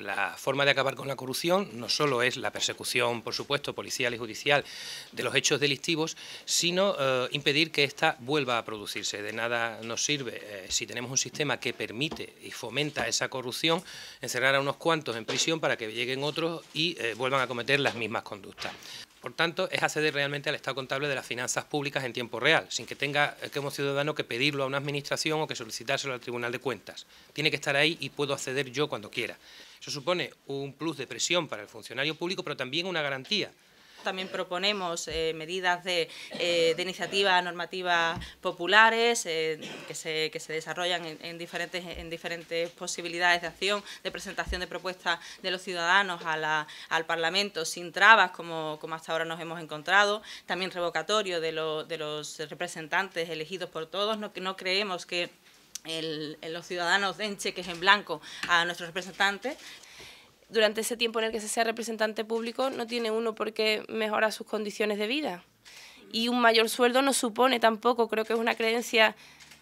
la forma de acabar con la corrupción no solo es la persecución, por supuesto, policial y judicial de los hechos delictivos, sino eh, impedir que ésta vuelva a producirse. De nada nos sirve eh, si tenemos un sistema que permite y fomenta esa corrupción, encerrar a unos cuantos en prisión para que lleguen otros y eh, vuelvan a cometer las mismas conductas. Por tanto, es acceder realmente al estado contable de las finanzas públicas en tiempo real, sin que tenga eh, que como ciudadano que pedirlo a una administración o que solicitárselo al Tribunal de Cuentas. Tiene que estar ahí y puedo acceder yo cuando quiera. Eso supone un plus de presión para el funcionario público, pero también una garantía también proponemos eh, medidas de, eh, iniciativas normativas populares eh, que, se, desarrollan en, diferentes, en diferentes posibilidades de acción, de presentación de propuestas de los ciudadanos a al Parlamento sin trabas, como, hasta ahora nos hemos encontrado. También revocatorio de, lo, de los representantes elegidos por todos. No, no creemos que los ciudadanos den cheques en blanco a nuestros representantes durante ese tiempo en el que se sea representante público no tiene uno por qué mejorar sus condiciones de vida. Y un mayor sueldo no supone tampoco, creo que es una creencia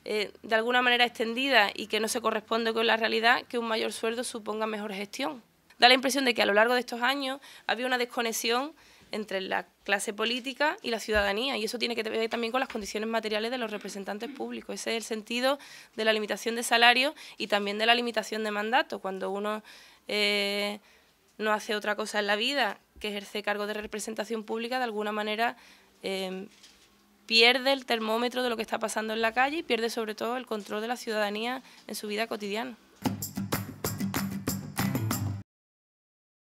eh, de alguna manera extendida y que no se corresponde con la realidad, que un mayor sueldo suponga mejor gestión. Da la impresión de que a lo largo de estos años había una desconexión entre la clase política y la ciudadanía, y eso tiene que ver también con las condiciones materiales de los representantes públicos. Ese es el sentido de la limitación de salario y también de la limitación de mandato. Cuando uno eh, no hace otra cosa en la vida que ejerce cargo de representación pública, de alguna manera em, pierde el termómetro de lo que está pasando en la calle y pierde sobre todo el control de la ciudadanía en su vida cotidiana.